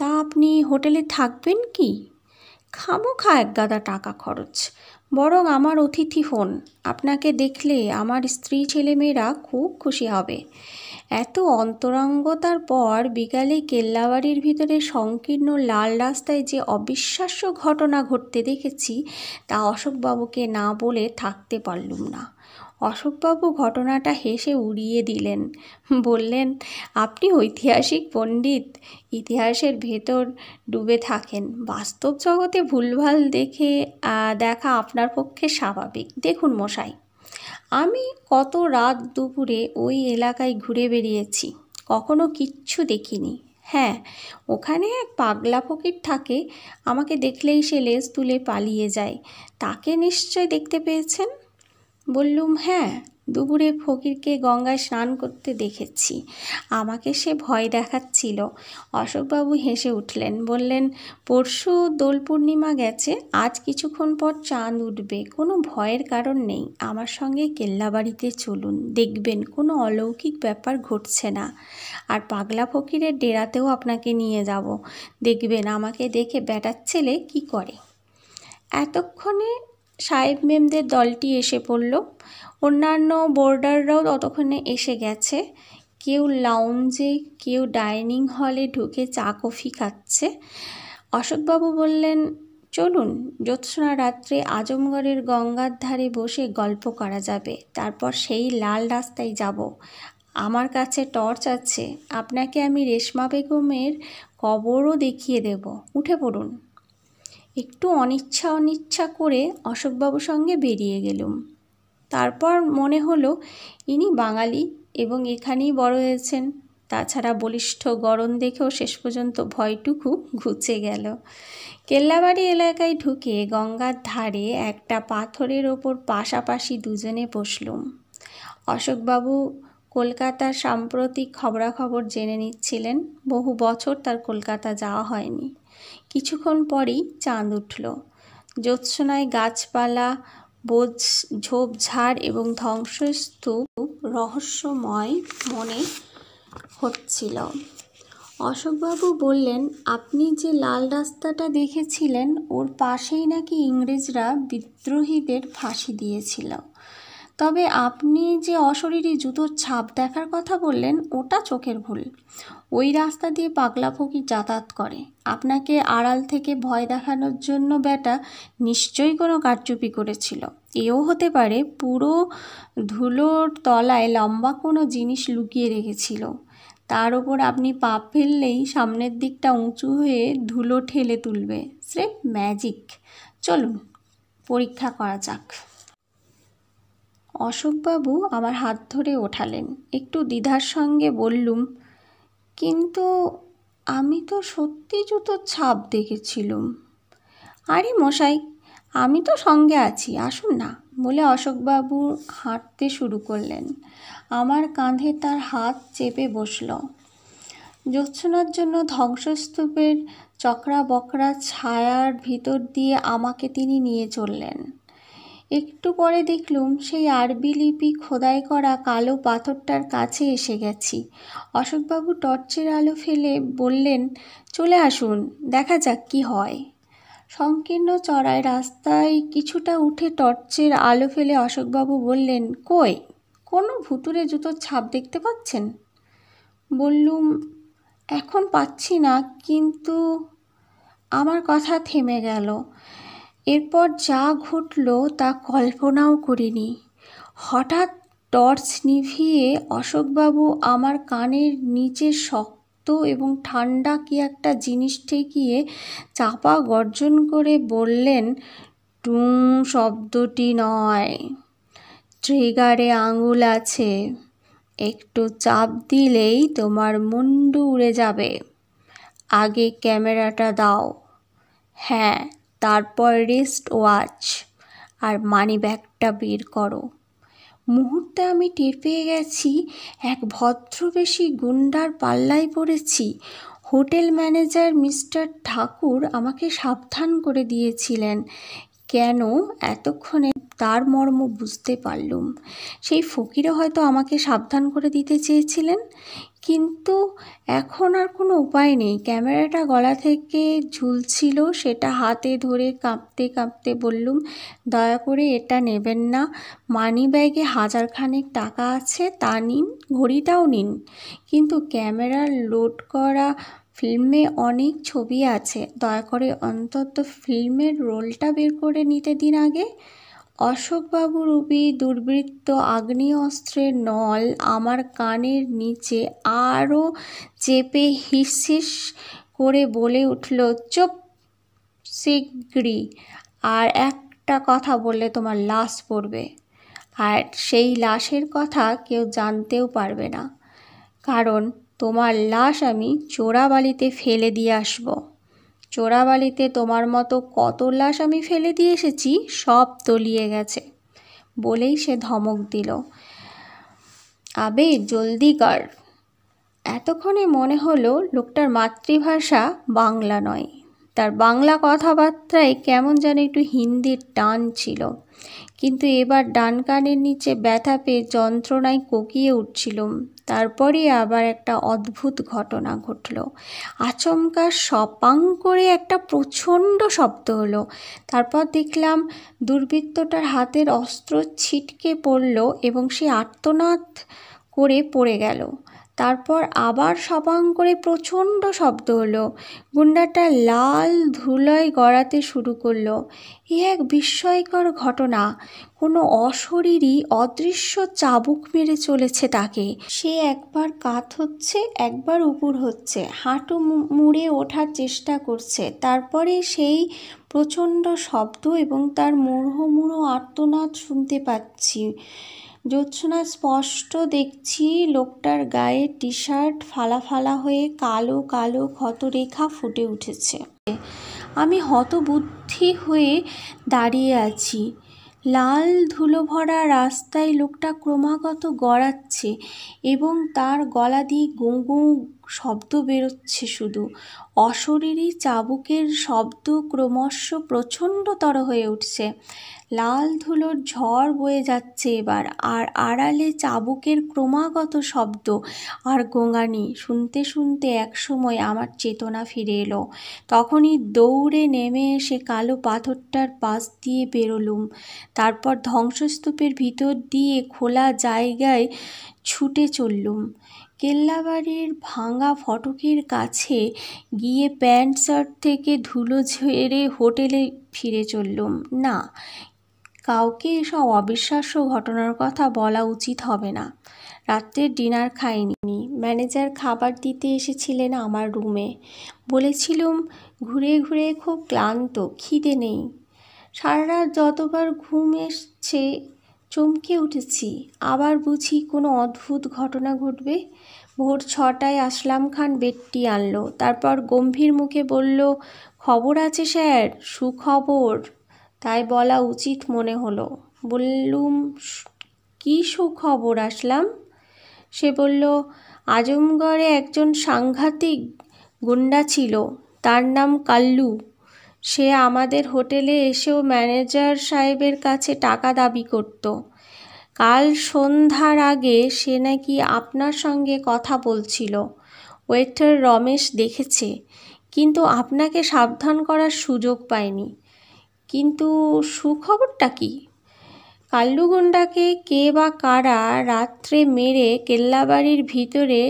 তা আপনি হোটেলে থাকবেন কি খামোখা এক গাদা টাকা খরচ বরং আমার অতিথি হন আপনাকে দেখলে আমার স্ত্রী ছেলেমেয়েরা খুব খুশি হবে এত অন্তরঙ্গতার পর বিকালে কেল্লাবাড়ির ভিতরে সংকীর্ণ লাল রাস্তায় যে অবিশ্বাস্য ঘটনা ঘটতে দেখেছি তা অশোকবাবুকে না বলে থাকতে পারলুম না অশোকবাবু ঘটনাটা হেসে উড়িয়ে দিলেন বললেন আপনি ঐতিহাসিক পণ্ডিত ইতিহাসের ভেতর ডুবে থাকেন বাস্তব জগতে ভুলভাল দেখে দেখা আপনার পক্ষে স্বাভাবিক দেখুন মশাই আমি কত রাত দুপুরে ওই এলাকায় ঘুরে বেরিয়েছি কখনো কিচ্ছু দেখিনি হ্যাঁ ওখানে এক পাগলা ফকির থাকে আমাকে দেখলেই সে লেজ তুলে পালিয়ে যায় তাকে নিশ্চয় দেখতে পেয়েছেন বললুম হ্যাঁ দুপুরে ফকিরকে গঙ্গায় স্নান করতে দেখেছি আমাকে সে ভয় দেখাচ্ছিল অশোকবাবু হেসে উঠলেন বললেন পরশু দোল পূর্ণিমা গেছে আজ কিছুক্ষণ পর চাঁদ উঠবে কোনো ভয়ের কারণ নেই আমার সঙ্গে কেল্লাবাড়িতে চলুন দেখবেন কোনো অলৌকিক ব্যাপার ঘটছে না আর পাগলা ফকিরের ডেরাতেও আপনাকে নিয়ে যাব দেখবেন আমাকে দেখে বেটার ছেলে কি করে এতক্ষণে সাহেব মেমদের দলটি এসে পড়ল অন্যান্য বোর্ডাররাও ততক্ষণে এসে গেছে কেউ লাউঞ্জে কেউ ডাইনিং হলে ঢুকে চা কফি খাচ্ছে অশোকবাবু বললেন চলুন জ্যোৎস্না রাত্রে আজমগড়ের গঙ্গার ধারে বসে গল্প করা যাবে তারপর সেই লাল রাস্তায় যাব আমার কাছে টর্চ আছে আপনাকে আমি রেশমা বেগমের কবরও দেখিয়ে দেব উঠে পড়ুন একটু অনিচ্ছা অনিচ্ছা করে অশোকবাবুর সঙ্গে বেরিয়ে গেলুম তারপর মনে হলো ইনি বাঙালি এবং এখানেই বড় হয়েছেন তাছাড়া বলিষ্ঠ গরম দেখেও শেষ পর্যন্ত ভয়টুকু ঘুচে গেল কেল্লাবাড়ি এলাকায় ঢুকে গঙ্গার ধারে একটা পাথরের ওপর পাশাপাশি দুজনে বসলুম অশোকবাবু কলকাতার সাম্প্রতিক খবরাখবর জেনে নিচ্ছিলেন বহু বছর তার কলকাতা যাওয়া হয়নি কিছুক্ষণ পরেই চাঁদ উঠল জ্যোৎসনায় গাছপালা বোঝ ঝোপঝাড় এবং ধ্বংসস্তূপ রহস্যময় মনে হচ্ছিল অশোকবাবু বললেন আপনি যে লাল রাস্তাটা দেখেছিলেন ওর পাশেই নাকি ইংরেজরা বিদ্রোহীদের ফাঁসি দিয়েছিল তবে আপনি যে অশরীরী জুতোর ছাপ দেখার কথা বললেন ওটা চোখের ভুল ওই রাস্তা দিয়ে পাগলা ফকির যাতায়াত করে আপনাকে আড়াল থেকে ভয় দেখানোর জন্য ব্যাটা নিশ্চয়ই কোনো কারচুপি করেছিল এও হতে পারে পুরো ধুলোর তলায় লম্বা কোনো জিনিস লুকিয়ে রেখেছিল তার ওপর আপনি পা ফেললেই সামনের দিকটা উঁচু হয়ে ধুলো ঠেলে তুলবে স্রেফ ম্যাজিক চলুন পরীক্ষা করা যাক অশোকবাবু আমার হাত ধরে ওঠালেন একটু দ্বিধার সঙ্গে বললুম কিন্তু আমি তো সত্যি জুতোর ছাপ দেখেছিলুম আরে মশাই আমি তো সঙ্গে আছি আসুন না বলে অশোকবাবু হাঁটতে শুরু করলেন আমার কাঁধে তার হাত চেপে বসল জ্যোৎস্নার জন্য ধ্বংসস্তূপের চকরা বকরা ছায়ার ভিতর দিয়ে আমাকে তিনি নিয়ে চললেন একটু পরে দেখলুম সেই আরবি লিপি খোদাই করা কালো পাথরটার কাছে এসে গেছি অশোকবাবু টর্চের আলো ফেলে বললেন চলে আসুন দেখা যাক কি হয় সংকীর্ণ চড়ায় রাস্তায় কিছুটা উঠে টর্চের আলো ফেলে অশোকবাবু বললেন কই কোনো ভুতুরে জুতোর ছাপ দেখতে পাচ্ছেন বললুম এখন পাচ্ছি না কিন্তু আমার কথা থেমে গেল এরপর যা ঘটল তা কল্পনাও করিনি হঠাৎ টর্চ নিভিয়ে অশোকবাবু আমার কানের নিচে শক্ত এবং ঠান্ডা কি একটা জিনিস ঠেকিয়ে চাপা গর্জন করে বললেন টুং শব্দটি নয় ট্রিগারে আঙুল আছে একটু চাপ দিলেই তোমার মুন্ডু উড়ে যাবে আগে ক্যামেরাটা দাও হ্যাঁ তারপর রেস্ট ওয়াচ আর মানি ব্যাগটা বের করো মুহূর্তে আমি টের পেয়ে গেছি এক ভদ্রবেশী গুন্ডার পাল্লায় পড়েছি হোটেল ম্যানেজার মিস্টার ঠাকুর আমাকে সাবধান করে দিয়েছিলেন কেন এতক্ষণে তার মর্ম বুঝতে পারলুম সেই ফকিরও হয়তো আমাকে সাবধান করে দিতে চেয়েছিলেন কিন্তু এখন আর কোনো উপায় নেই ক্যামেরাটা গলা থেকে ঝুলছিল সেটা হাতে ধরে কাঁপতে কাঁপতে বললুম দয়া করে এটা নেবেন না মানি ব্যাগে হাজারখানেক টাকা আছে তা নিন ঘড়িটাও নিন কিন্তু ক্যামেরার লোড করা ফিল্মে অনেক ছবি আছে দয়া করে অন্তত ফিল্মের রোলটা বের করে নিতে দিন আগে অশোকবাবু রূপী দুর্বৃত্ত অস্ত্রের নল আমার কানের নিচে আরও চেপে হিসহিস করে বলে উঠল চুপ শিগগিরি আর একটা কথা বললে তোমার লাশ পড়বে আর সেই লাশের কথা কেউ জানতেও পারবে না কারণ তোমার লাশ আমি চোরাবালিতে ফেলে দিয়ে আসবো চোরাবালিতে তোমার মতো কত লাশ আমি ফেলে দিয়ে এসেছি সব তলিয়ে গেছে বলেই সে ধমক দিল আবে জলদি কর এতক্ষণে মনে হলো লোকটার মাতৃভাষা বাংলা নয় তার বাংলা কথাবার্তায় কেমন যেন একটু হিন্দির টান ছিল কিন্তু এবার ডান কানের নিচে ব্যথা পেয়ে যন্ত্রণায় কোকিয়ে উঠছিল তারপরে আবার একটা অদ্ভুত ঘটনা ঘটল আচমকা সপাং করে একটা প্রচণ্ড শব্দ হলো তারপর দেখলাম দুর্বৃত্তটার হাতের অস্ত্র ছিটকে পড়ল এবং সে আর্তনাদ করে পড়ে গেল তারপর আবার সবাং করে প্রচণ্ড শব্দ হলো গুন্ডাটা লাল ধুলোয় গড়াতে শুরু করলো এ এক বিস্ময়কর ঘটনা কোনো অশরীরই অদৃশ্য চাবুক মেরে চলেছে তাকে সে একবার কাত হচ্ছে একবার উপর হচ্ছে হাঁটু মুড়ে ওঠার চেষ্টা করছে তারপরে সেই প্রচণ্ড শব্দ এবং তার মুড়ো মুড়ো আর্তনাদ শুনতে পাচ্ছি জোৎসনা স্পষ্ট দেখছি লোকটার গায়ে টি শার্ট ফালা ফালা হয়ে কালো কালো ক্ষতরেখা ফুটে উঠেছে আমি হতবুদ্ধি হয়ে দাঁড়িয়ে আছি লাল ধুলো ভরা রাস্তায় লোকটা ক্রমাগত গড়াচ্ছে এবং তার গলা দিয়ে গুঁ শব্দ বেরোচ্ছে শুধু অশরীরী চাবুকের শব্দ ক্রমশ প্রচণ্ডতর হয়ে উঠছে লাল ধুলোর ঝড় বয়ে যাচ্ছে এবার আর আড়ালে চাবুকের ক্রমাগত শব্দ আর গোঙানি শুনতে শুনতে একসময় আমার চেতনা ফিরে এলো তখনই দৌড়ে নেমে এসে কালো পাথরটার পাশ দিয়ে বেরোলুম তারপর ধ্বংসস্তূপের ভিতর দিয়ে খোলা জায়গায় ছুটে চললুম কেল্লাবাড়ির ভাঙা ফটকের কাছে গিয়ে প্যান্ট শার্ট থেকে ধুলো ঝেড়ে হোটেলে ফিরে চললুম না কাউকে এসব অবিশ্বাস্য ঘটনার কথা বলা উচিত হবে না রাত্রের ডিনার খাইনি ম্যানেজার খাবার দিতে এসেছিলেন আমার রুমে বলেছিলুম ঘুরে ঘুরে খুব ক্লান্ত খিদে নেই সারা রাত যতবার ঘুম এসছে চমকে উঠেছি আবার বুঝি কোনো অদ্ভুত ঘটনা ঘটবে ভোর ছটায় আসলাম খান বেডটি আনলো তারপর গম্ভীর মুখে বলল খবর আছে স্যার সুখবর তাই বলা উচিত মনে হলো বললুম কী সুখবর আসলাম সে বলল আজমগড়ে একজন সাংঘাতিক গুন্ডা ছিল তার নাম কাল্লু সে আমাদের হোটেলে এসেও ম্যানেজার সাহেবের কাছে টাকা দাবি করত কাল সন্ধ্যার আগে সে নাকি আপনার সঙ্গে কথা বলছিল ওয়েটার রমেশ দেখেছে কিন্তু আপনাকে সাবধান করার সুযোগ পায়নি কিন্তু সুখবরটা কি কাল্লুগুন্ডাকে কে বা কারা রাত্রে মেরে কেল্লাবাড়ির ভিতরে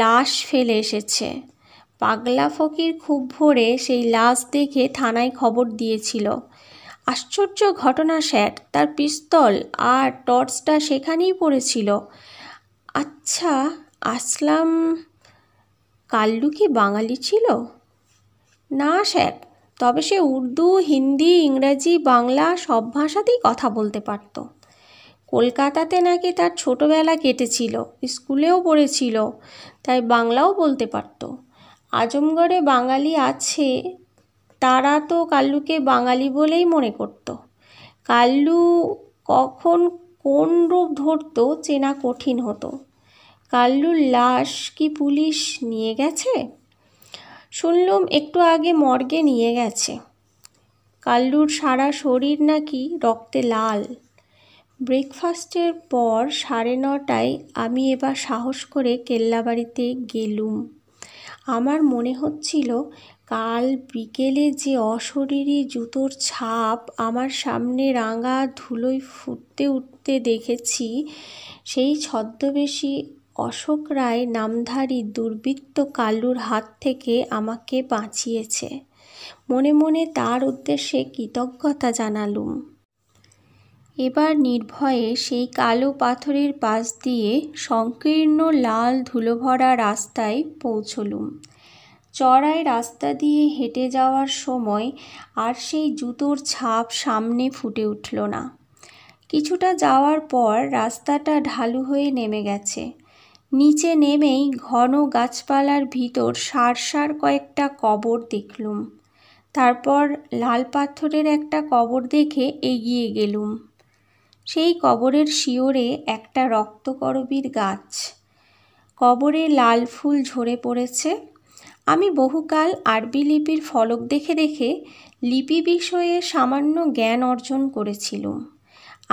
লাশ ফেলে এসেছে পাগলা ফকির খুব ভোরে সেই লাশ দেখে থানায় খবর দিয়েছিল আশ্চর্য ঘটনা স্যাট তার পিস্তল আর টর্চটা সেখানেই পড়েছিল আচ্ছা আসলাম কাল্লু কি বাঙালি ছিল না স্যাট তবে সে উর্দু হিন্দি ইংরাজি বাংলা সব ভাষাতেই কথা বলতে পারত কলকাতাতে নাকি তার ছোটবেলা কেটেছিল স্কুলেও পড়েছিল তাই বাংলাও বলতে পারতো আজমগড়ে বাঙালি আছে তারা তো কাল্লুকে বাঙালি বলেই মনে করত কাল্লু কখন কোন রূপ ধরত চেনা কঠিন হতো কাল্লুর লাশ কি পুলিশ নিয়ে গেছে শুনলুম একটু আগে মর্গে নিয়ে গেছে কাল্লুর সারা শরীর নাকি রক্তে লাল ব্রেকফাস্টের পর সাড়ে নটায় আমি এবার সাহস করে কেল্লাবাড়িতে গেলুম আমার মনে হচ্ছিল কাল বিকেলে যে অশরীরী জুতোর ছাপ আমার সামনে রাঙা ধুলোয় ফুটতে উঠতে দেখেছি সেই ছদ্মবেশী অশোক রায় নামধারী দুর্বৃত্ত কালুর হাত থেকে আমাকে বাঁচিয়েছে মনে মনে তার উদ্দেশ্যে কৃতজ্ঞতা জানালুম এবার নির্ভয়ে সেই কালো পাথরের পাশ দিয়ে সংকীর্ণ লাল ধুলোভরা রাস্তায় পৌঁছলুম চড়াই রাস্তা দিয়ে হেঁটে যাওয়ার সময় আর সেই জুতোর ছাপ সামনে ফুটে উঠল না কিছুটা যাওয়ার পর রাস্তাটা ঢালু হয়ে নেমে গেছে নিচে নেমেই ঘন গাছপালার ভিতর সারসার কয়েকটা কবর দেখলুম তারপর লাল পাথরের একটা কবর দেখে এগিয়ে গেলুম সেই কবরের শিওরে একটা রক্তকরবীর গাছ কবরে লাল ফুল ঝরে পড়েছে আমি বহুকাল আরবি লিপির ফলক দেখে দেখে লিপি বিষয়ে সামান্য জ্ঞান অর্জন করেছিলুম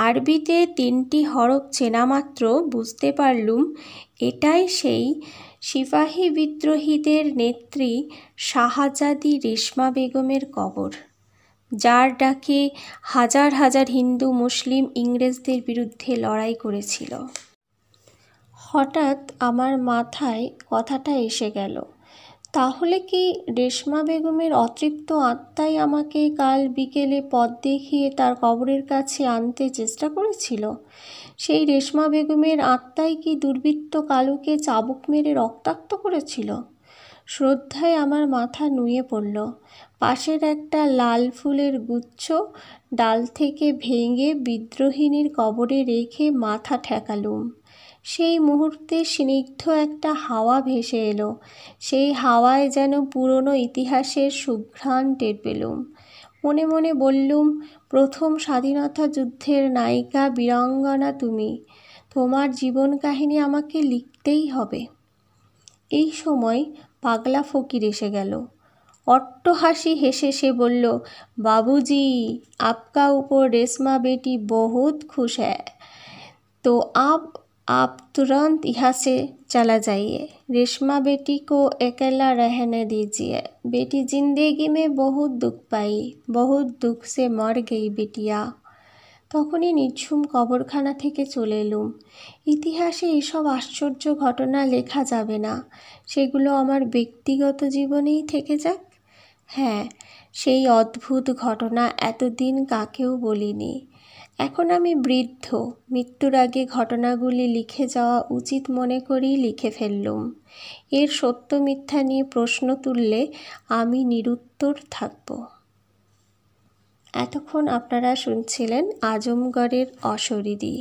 আরবিতে তিনটি হরফ চেনা মাত্র বুঝতে পারলুম এটাই সেই সিপাহী বিদ্রোহীদের নেত্রী শাহাজাদি রেশমা বেগমের কবর যার ডাকে হাজার হাজার হিন্দু মুসলিম ইংরেজদের বিরুদ্ধে লড়াই করেছিল হঠাৎ আমার মাথায় কথাটা এসে গেল তাহলে কি রেশমা বেগমের অতৃপ্ত আত্মাই আমাকে কাল বিকেলে পথ দেখিয়ে তার কবরের কাছে আনতে চেষ্টা করেছিল সেই রেশমা বেগমের আত্মাই কি দুর্বৃত্ত কালুকে চাবুক মেরে রক্তাক্ত করেছিল শ্রদ্ধায় আমার মাথা নুয়ে পড়ল পাশের একটা লাল ফুলের গুচ্ছ ডাল থেকে ভেঙে বিদ্রোহিণীর কবরে রেখে মাথা ঠেকালুম সেই মুহূর্তে স্নিগ্ধ একটা হাওয়া ভেসে এলো সেই হাওয়ায় যেন পুরনো ইতিহাসের সুঘ্রাণ টের পেলুম মনে মনে বললুম প্রথম স্বাধীনতা যুদ্ধের নায়িকা বীরাঙ্গনা তুমি তোমার জীবন কাহিনী আমাকে লিখতেই হবে এই সময় পাগলা ফকির এসে গেল অট্টহাসি হেসে সে বলল বাবুজি আপকা উপর রেশমা বেটি বহুত খুশ হ্যায় তো আপ আপ তুরন্ত ইহাসে চালা যাইয়ে রেশমা বেটি কো একলা अकेला रहने দিজিয়ে বেটি জিন্দেগি में बहुत দুঃখ পাই बहुत दुख মর গেই বেটিয়া তখনই নিঝুম কবরখানা থেকে চলে এলুম ইতিহাসে এসব আশ্চর্য ঘটনা লেখা যাবে না সেগুলো আমার ব্যক্তিগত জীবনেই থেকে যাক হ্যাঁ সেই অদ্ভুত ঘটনা এতদিন কাকেও বলিনি এখন আমি বৃদ্ধ মৃত্যুর আগে ঘটনাগুলি লিখে যাওয়া উচিত মনে করেই লিখে ফেললুম এর সত্য মিথ্যা নিয়ে প্রশ্ন তুললে আমি নিরুত্তর থাকব এতক্ষণ আপনারা শুনছিলেন আজমগড়ের অশরিদি